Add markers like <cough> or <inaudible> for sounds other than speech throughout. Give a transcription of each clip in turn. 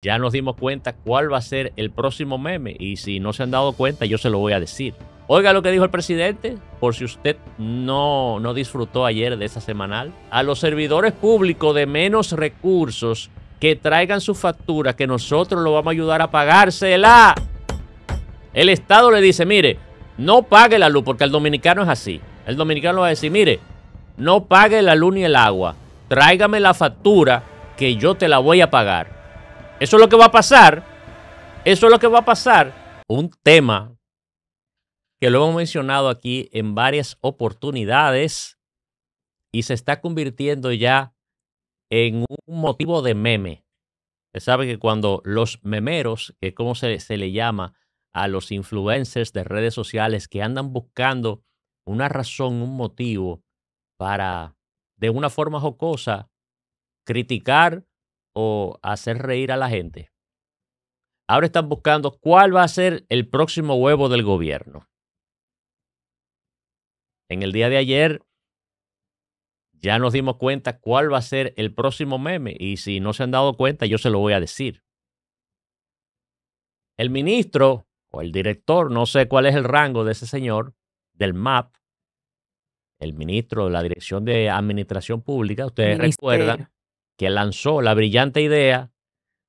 ya nos dimos cuenta cuál va a ser el próximo meme y si no se han dado cuenta yo se lo voy a decir. Oiga lo que dijo el presidente, por si usted no, no disfrutó ayer de esa semanal. A los servidores públicos de menos recursos que traigan su factura, que nosotros lo vamos a ayudar a pagársela. El Estado le dice, mire, no pague la luz, porque el dominicano es así. El dominicano va a decir, mire, no pague la luz ni el agua, tráigame la factura que yo te la voy a pagar. Eso es lo que va a pasar. Eso es lo que va a pasar. Un tema que lo hemos mencionado aquí en varias oportunidades y se está convirtiendo ya en un motivo de meme. Usted sabe que cuando los memeros, que es como se, se le llama a los influencers de redes sociales que andan buscando una razón, un motivo para, de una forma jocosa, criticar hacer reír a la gente. Ahora están buscando cuál va a ser el próximo huevo del gobierno. En el día de ayer ya nos dimos cuenta cuál va a ser el próximo meme y si no se han dado cuenta yo se lo voy a decir. El ministro o el director, no sé cuál es el rango de ese señor, del MAP, el ministro de la Dirección de Administración Pública, ustedes recuerdan que lanzó la brillante idea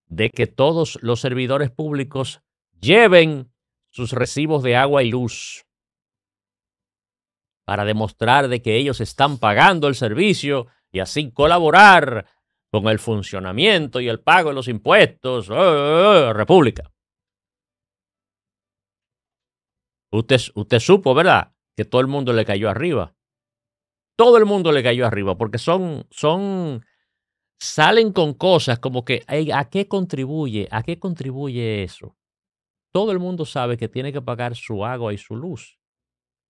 de que todos los servidores públicos lleven sus recibos de agua y luz para demostrar de que ellos están pagando el servicio y así colaborar con el funcionamiento y el pago de los impuestos. Eh, eh, eh, república. Usted, usted supo, ¿verdad? Que todo el mundo le cayó arriba. Todo el mundo le cayó arriba porque son, son salen con cosas como que ¿a qué contribuye? ¿A qué contribuye eso? Todo el mundo sabe que tiene que pagar su agua y su luz.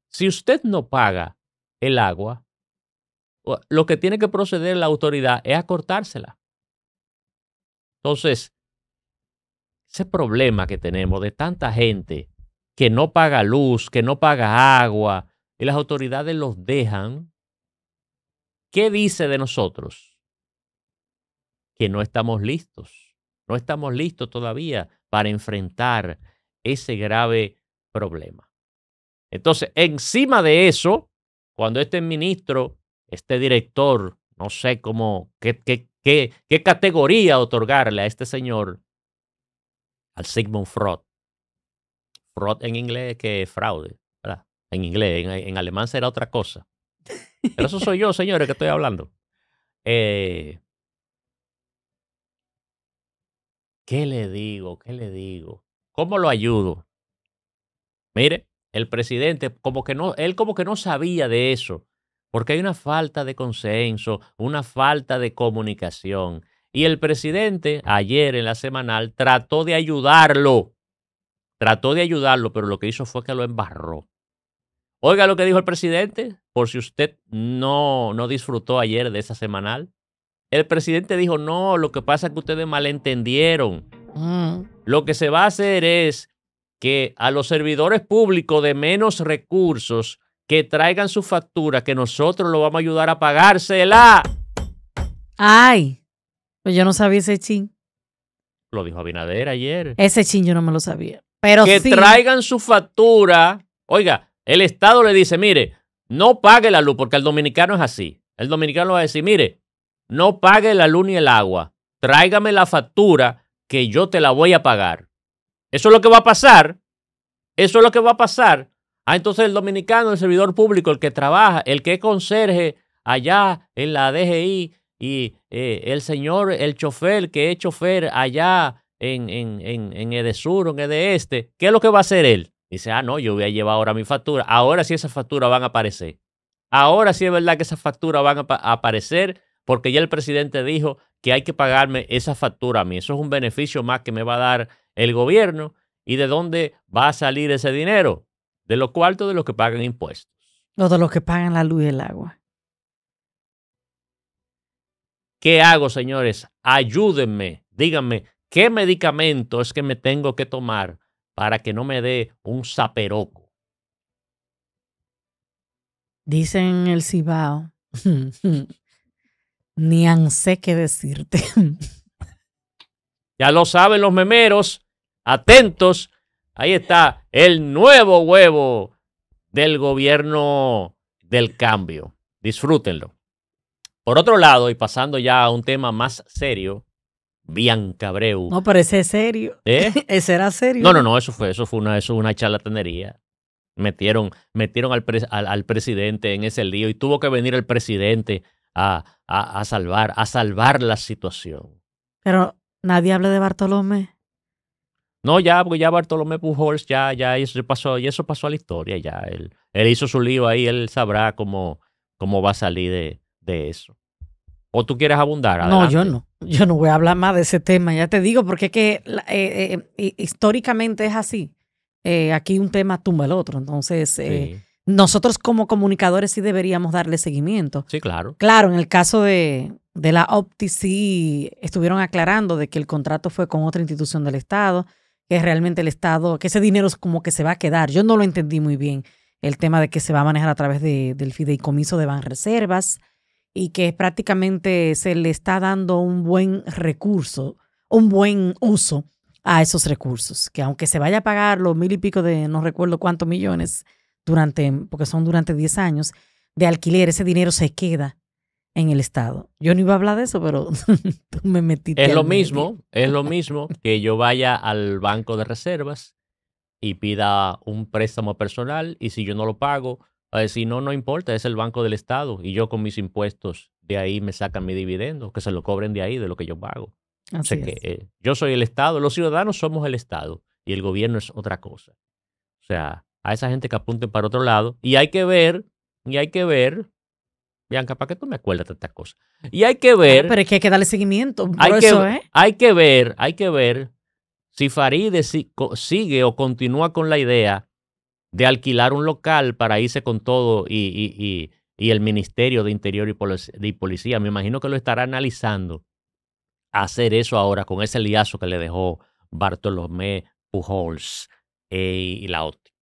Si usted no paga el agua, lo que tiene que proceder la autoridad es acortársela. Entonces, ese problema que tenemos de tanta gente que no paga luz, que no paga agua, y las autoridades los dejan, ¿qué dice de nosotros? que no estamos listos, no estamos listos todavía para enfrentar ese grave problema. Entonces, encima de eso, cuando este ministro, este director, no sé cómo, qué, qué, categoría otorgarle a este señor, al Sigmund Freud. Freud en inglés que fraude, En inglés, en, alemán será otra cosa. Pero eso soy yo, señores, que estoy hablando. Eh, ¿Qué le digo? ¿Qué le digo? ¿Cómo lo ayudo? Mire, el presidente como que no, él como que no sabía de eso, porque hay una falta de consenso, una falta de comunicación. Y el presidente ayer en la semanal trató de ayudarlo, trató de ayudarlo, pero lo que hizo fue que lo embarró. Oiga lo que dijo el presidente, por si usted no, no disfrutó ayer de esa semanal. El presidente dijo, no, lo que pasa es que ustedes malentendieron. Mm. Lo que se va a hacer es que a los servidores públicos de menos recursos que traigan su factura, que nosotros lo vamos a ayudar a pagársela. Ay, pues yo no sabía ese chin. Lo dijo Abinader ayer. Ese chin yo no me lo sabía. Pero que traigan su factura. Oiga, el Estado le dice, mire, no pague la luz, porque el dominicano es así. El dominicano va a decir, mire, no pague la luz ni el agua, tráigame la factura que yo te la voy a pagar. Eso es lo que va a pasar. Eso es lo que va a pasar. Ah, entonces el dominicano, el servidor público, el que trabaja, el que es conserje allá en la DGI y eh, el señor, el chofer que es chofer allá en, en, en, en Edesur, en este. ¿qué es lo que va a hacer él? Dice, ah, no, yo voy a llevar ahora mi factura. Ahora sí esas facturas van a aparecer. Ahora sí es verdad que esas facturas van a aparecer porque ya el presidente dijo que hay que pagarme esa factura a mí. Eso es un beneficio más que me va a dar el gobierno. ¿Y de dónde va a salir ese dinero? De los cuartos de los que pagan impuestos. de los que pagan la luz y el agua. ¿Qué hago, señores? Ayúdenme, díganme, ¿qué medicamento es que me tengo que tomar para que no me dé un saperoco? Dicen el Cibao. <laughs> Ni sé qué decirte. Ya lo saben los memeros. Atentos. Ahí está el nuevo huevo del gobierno del cambio. Disfrútenlo. Por otro lado, y pasando ya a un tema más serio, Bianca Abreu. No, pero ese es serio. ¿Eh? <laughs> ese era serio. No, no, no, eso fue, eso fue una, eso una charlatanería. Metieron, metieron al, al presidente en ese lío y tuvo que venir el presidente a, salvar, a salvar la situación. Pero nadie habla de Bartolomé. No, ya, porque ya Bartolomé Pujols, ya, ya eso pasó, y eso pasó a la historia, ya. Él, él hizo su lío ahí, él sabrá cómo, cómo va a salir de, de eso. ¿O tú quieres abundar? No, yo no. Yo no voy a hablar más de ese tema, ya te digo, porque es que eh, eh, eh, históricamente es así. aquí un tema tumba el otro, entonces nosotros como comunicadores sí deberíamos darle seguimiento. Sí, claro. Claro, en el caso de, de la Opti sí estuvieron aclarando de que el contrato fue con otra institución del Estado, que realmente el Estado, que ese dinero es como que se va a quedar. Yo no lo entendí muy bien, el tema de que se va a manejar a través del fideicomiso de Banreservas y que prácticamente se le está dando un buen recurso, un buen uso a esos recursos, que aunque se vaya a pagar los mil y pico de no recuerdo cuántos millones, durante, porque son durante 10 años, de alquiler, ese dinero se queda en el Estado. Yo no iba a hablar de eso, pero <laughs> tú me metiste. Es lo mismo, es lo mismo que yo vaya al banco de reservas y pida un préstamo personal y si yo no lo pago, si no, no importa, es el banco del Estado y yo con mis impuestos de ahí me sacan mi dividendo, que se lo cobren de ahí, de lo que yo pago. Así que eh, yo soy el Estado, los ciudadanos somos el Estado y el gobierno es otra cosa. O sea, a esa gente que apunte para otro lado. Y hay que ver, y hay que ver, Bianca, ¿para qué tú me acuerdas de estas cosas? Y hay que ver... pero es que hay que darle seguimiento. Hay, que, ¿eh? hay que ver, hay que ver si Faride sigue o continúa con la idea de alquilar un local para irse con todo y, el Ministerio de Interior y Policía, Policía, me imagino que lo estará analizando hacer eso ahora con ese liazo que le dejó Bartolomé Pujols eh, y la otra